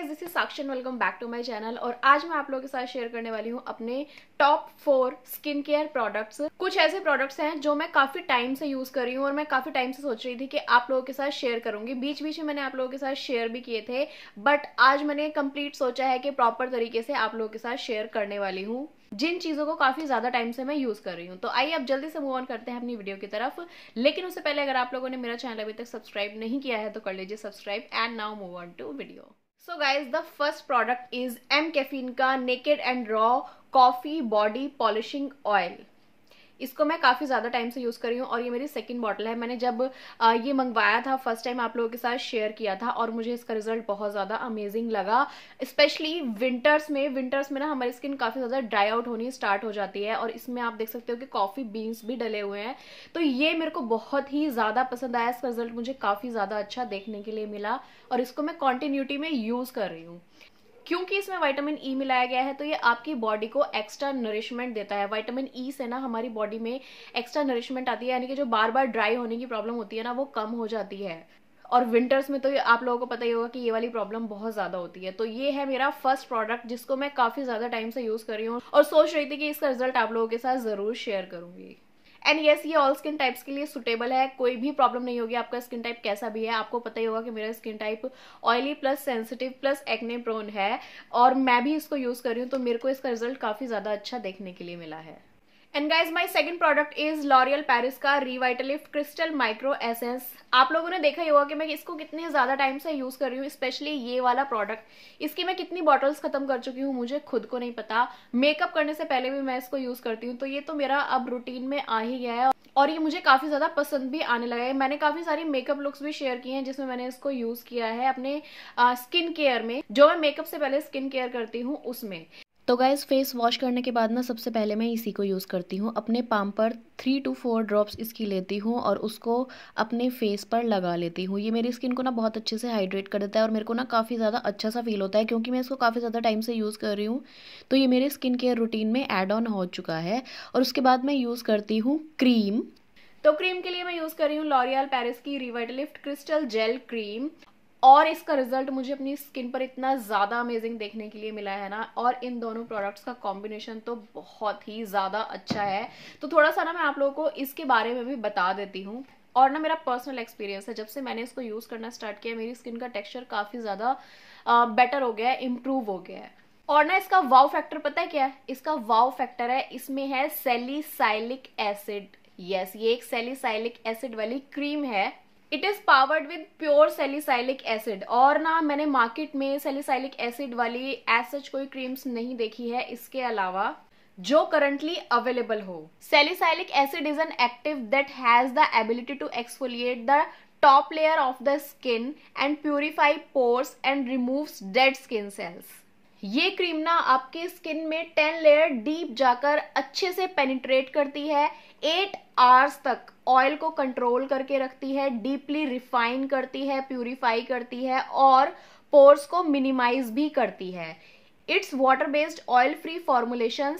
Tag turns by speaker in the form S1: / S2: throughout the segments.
S1: Guys this is Sakshan welcome back to my channel और आज मैं आप लोगों के साथ शेयर करने वाली हूँ अपने top four skin care products कुछ ऐसे प्रोडक्ट्स हैं जो मैं काफी टाइम से यूज कर रही हूँ और मैं काफी टाइम से सोच रही थी कि आप लोगों के साथ शेयर करूंगी बीच बीच में मैंने आप लोगों के साथ शेयर भी किए थे बट आज मैंने कंप्लीट सोचा है कि प्रॉपर तरीके से आप लोगों के साथ शेयर करने वाली हूँ जिन चीज़ों को काफ़ी ज़्यादा टाइम से मैं यूज़ कर रही हूँ तो आइए अब जल्दी से मूव ऑन करते हैं अपनी वीडियो की तरफ लेकिन उससे पहले अगर आप लोगों ने मेरा चैनल अभी तक सब्सक्राइब नहीं किया है तो कर लीजिए subscribe and now move on to video So guys, the first product is M Caffeine Naked and Raw Coffee Body Polishing Oil. इसको मैं काफ़ी ज़्यादा टाइम से यूज़ करी हूँ और ये मेरी सेकेंड बॉटल है मैंने जब ये मंगवाया था फर्स्ट टाइम आप लोगों के साथ शेयर किया था और मुझे इसका रिजल्ट बहुत ज़्यादा अमेजिंग लगा स्पेशली विंटर्स में विंटर्स में ना हमारी स्किन काफ़ी ज़्यादा ड्राई आउट होनी स्टार्ट हो जाती है और इसमें आप देख सकते हो कि कॉफ़ी बीन्स भी डले हुए हैं तो ये मेरे को बहुत ही ज़्यादा पसंद आया इसका रिजल्ट मुझे काफ़ी ज़्यादा अच्छा देखने के लिए मिला और इसको मैं कॉन्टिन्यूटी में यूज़ कर रही हूँ क्योंकि इसमें वाइटामिन ई e मिलाया गया है तो ये आपकी बॉडी को एक्स्ट्रा नरिशमेंट देता है वाइटामिन ई e से ना हमारी बॉडी में एक्स्ट्रा नरिशमेंट आती है यानी कि जो बार बार ड्राई होने की प्रॉब्लम होती है ना वो कम हो जाती है और विंटर्स में तो आप लोगों को पता ही होगा कि ये वाली प्रॉब्लम बहुत ज़्यादा होती है तो ये है मेरा फर्स्ट प्रोडक्ट जिसको मैं काफ़ी ज़्यादा टाइम से यूज़ कर रही हूँ और सोच रही थी कि इसका रिजल्ट आप लोगों के साथ ज़रूर शेयर करूंगी एंड येस ये ऑल स्किन टाइप्स के लिए सुटेबल है कोई भी प्रॉब्लम नहीं होगी आपका स्किन टाइप कैसा भी है आपको पता ही होगा कि मेरा skin type oily plus sensitive plus acne prone है और मैं भी इसको यूज़ कर रही हूँ तो मेरे को इसका रिजल्ट काफ़ी ज़्यादा अच्छा देखने के लिए मिला है and guys my second product is L'Oreal Paris का रिवाइटलिफ्ट क्रिस्टल माइक्रो एसेंस आप लोगों ने देखा ही होगा कि मैं इसको कितने ज़्यादा टाइम से यूज़ कर रही हूँ स्पेशली ये वाला प्रोडक्ट इसकी मैं कितनी बॉटल्स खत्म कर चुकी हूँ मुझे खुद को नहीं पता मेकअप करने से पहले भी मैं इसको यूज़ करती हूँ तो ये तो मेरा अब रूटीन में आ ही गया है और ये मुझे काफ़ी ज़्यादा पसंद भी आने लगा है मैंने काफ़ी सारी मेकअप लुक्स भी शेयर किए हैं जिसमें मैंने इसको यूज़ किया है अपने स्किन केयर में जो मैं मेकअप से पहले स्किन केयर करती हूँ उसमें तो गाइज़ फेस वॉश करने के बाद ना सबसे पहले मैं इसी को यूज़ करती हूँ अपने पाम पर थ्री टू फोर ड्रॉप्स इसकी लेती हूँ और उसको अपने फेस पर लगा लेती हूँ ये मेरी स्किन को ना बहुत अच्छे से हाइड्रेट कर देता है और मेरे को ना काफ़ी ज़्यादा अच्छा सा फील होता है क्योंकि मैं इसको काफ़ी ज़्यादा टाइम से यूज़ कर रही हूँ तो ये मेरे स्किन केयर रूटीन में एड ऑन हो चुका है और उसके बाद मैं यूज़ करती हूँ क्रीम तो क्रीम के लिए मैं यूज़ कर रही हूँ लॉरियल पेरिस की Revitalift crystal gel cream और इसका रिजल्ट मुझे अपनी स्किन पर इतना ज़्यादा अमेजिंग देखने के लिए मिला है ना और इन दोनों प्रोडक्ट्स का कॉम्बिनेशन तो बहुत ही ज़्यादा अच्छा है तो थोड़ा सा ना मैं आप लोगों को इसके बारे में भी बता देती हूँ और ना मेरा पर्सनल एक्सपीरियंस है जब से मैंने इसको यूज़ करना स्टार्ट किया मेरी स्किन का टेक्स्चर काफ़ी ज़्यादा बेटर हो गया है इम्प्रूव हो गया है और ना इसका वाव फैक्टर पता है क्या है इसका वाव फैक्टर है इसमें है सेलिसाइलिक एसिड यस yes, ये एक सेलिसाइलिक एसिड वाली क्रीम है it is powered with pure salicylic acid और ना मैंने मार्केट में सेलिसाइलिक एसिड वाली एज सच कोई क्रीम्स नहीं देखी है इसके अलावा जो करंटली अवेलेबल हो salicylic acid is an active that has the ability to exfoliate the top layer of the skin and purify pores and removes dead skin cells ये क्रीम ना आपके स्किन में टेन लेयर डीप जाकर अच्छे से penetrate करती है eight hours तक ऑयल को कंट्रोल करके रखती है डीपली रिफाइन करती है प्यूरिफाई करती है और पोर्स को मिनिमाइज भी करती है it's water based oil free formulation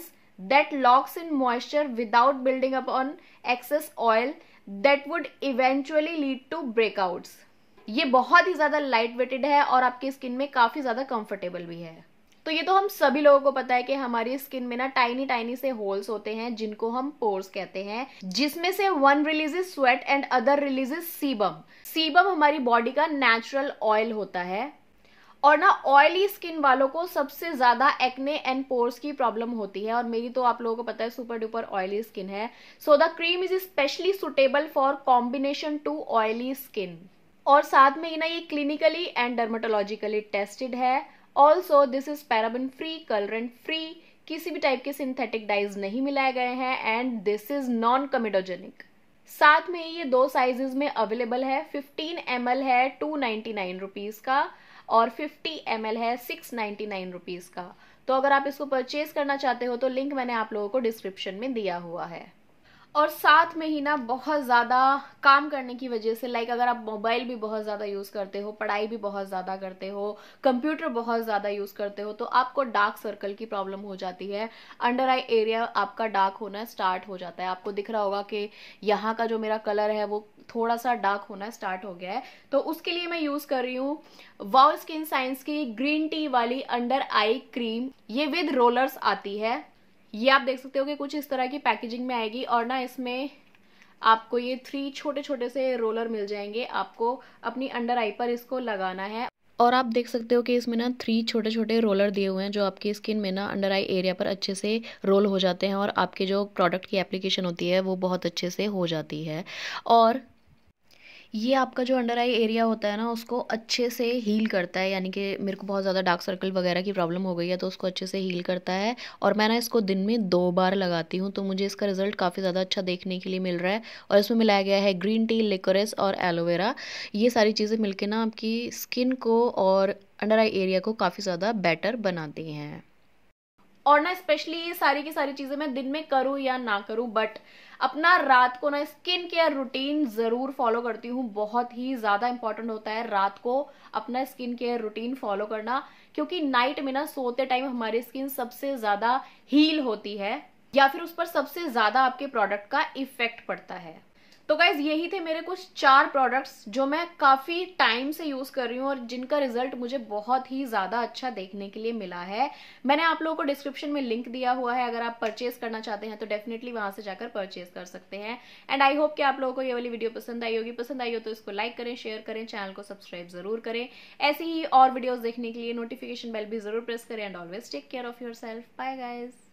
S1: that locks in moisture without building up on excess oil that would eventually lead to breakout ये बहुत ही ज़्यादा लाइट वेटेड है और आपकी स्किन में काफ़ी ज़्यादा कंफर्टेबल भी है तो ये तो हम सभी लोगों को पता है कि हमारी स्किन में ना टाइनी टाइनी से होल्स होते हैं जिनको हम पोर्स कहते हैं जिसमें से one releases sweat and other releases sebum sebum हमारी बॉडी का नेचुरल ऑयल होता है और ना ऑयली स्किन वालों को सबसे ज्यादा एक्ने एंड पोर्स की प्रॉब्लम होती है और मेरी तो आप लोगों को पता है सुपर डुपर ऑयली स्किन है so the cream is specially suitable for combination to oily skin और साथ में ही ना ये क्लिनिकली एंड डर्माटोलॉजिकली टेस्टेड है also this is paraben free colourant free किसी भी टाइप के सिंथेटिक डाइज नहीं मिलाए गए हैं and this is non comedogenic साथ में ये दो साइजेस में अवेलेबल है 15 एम है टू नाइन्टी का और 50 एम है सिक्स नाइन्टी का तो अगर आप इसको परचेज करना चाहते हो तो लिंक मैंने आप लोगों को डिस्क्रिप्शन में दिया हुआ है और साथ में ही ना बहुत ज़्यादा काम करने की वजह से लाइक अगर आप मोबाइल भी बहुत ज़्यादा यूज़ करते हो पढ़ाई भी बहुत ज़्यादा करते हो कंप्यूटर बहुत ज़्यादा यूज़ करते हो तो आपको डार्क सर्कल की प्रॉब्लम हो जाती है अंडर आई एरिया आपका डार्क होना स्टार्ट हो जाता है आपको दिख रहा होगा कि यहाँ का जो मेरा कलर है वो थोड़ा सा डार्क होना स्टार्ट हो गया है तो उसके लिए मैं यूज़ कर रही हूँ वाओ स्किन साइंस की ग्रीन टी वाली अंडर आई क्रीम ये विद रोलर्स आती है ये आप देख सकते हो कि कुछ इस तरह की पैकेजिंग में आएगी और ना इसमें आपको ये थ्री छोटे छोटे से रोलर मिल जाएंगे आपको अपनी अंडर आई पर इसको लगाना है और आप देख सकते हो कि इसमें ना थ्री छोटे छोटे रोलर दिए हुए हैं जो आपकी स्किन में ना अंडर आई एरिया पर अच्छे से रोल हो जाते हैं और आपके जो प्रोडक्ट की एप्लीकेशन होती है वो बहुत अच्छे से हो जाती है और ये आपका जो अंडर आई एरिया होता है ना उसको अच्छे से हील करता है यानी कि मेरे को बहुत ज़्यादा डार्क सर्कल वगैरह की प्रॉब्लम हो गई है तो उसको अच्छे से हील करता है और मैं ना इसको दिन में दो बार लगाती हूँ तो मुझे इसका रिजल्ट काफ़ी ज़्यादा अच्छा देखने के लिए मिल रहा है और इसमें मिलाया गया है ग्रीन टी लिकोरस और एलोवेरा ये सारी चीज़ें मिलकर ना आपकी स्किन को और अंडर आई एरिया को काफ़ी ज़्यादा बेटर बनाती हैं और ना स्पेशली ये सारी की सारी चीज़ें मैं दिन में करूं या ना करूं बट अपना रात को ना स्किन केयर रूटीन ज़रूर फॉलो करती हूँ बहुत ही ज़्यादा इंपॉर्टेंट होता है रात को अपना स्किन केयर रूटीन फॉलो करना क्योंकि नाइट में ना सोते टाइम हमारी स्किन सबसे ज़्यादा हील होती है या फिर उस पर सबसे ज़्यादा आपके प्रोडक्ट का इफेक्ट पड़ता है तो गाइज यही थे मेरे कुछ चार प्रोडक्ट्स जो मैं काफ़ी टाइम से यूज़ कर रही हूँ और जिनका रिजल्ट मुझे बहुत ही ज़्यादा अच्छा देखने के लिए मिला है मैंने आप लोगों को डिस्क्रिप्शन में लिंक दिया हुआ है अगर आप परचेज करना चाहते हैं तो डेफिनेटली वहाँ से जाकर परचेज कर सकते हैं एंड आई होप कि आप लोगों को ये वाली वीडियो पसंद आई होगी पसंद आई हो तो इसको लाइक करें शेयर करें चैनल को सब्सक्राइब जरूर करें ऐसी ही और वीडियोज़ देखने के लिए नोटिफिकेशन बेल भी जरूर प्रेस करें and always take care of yourself bye guys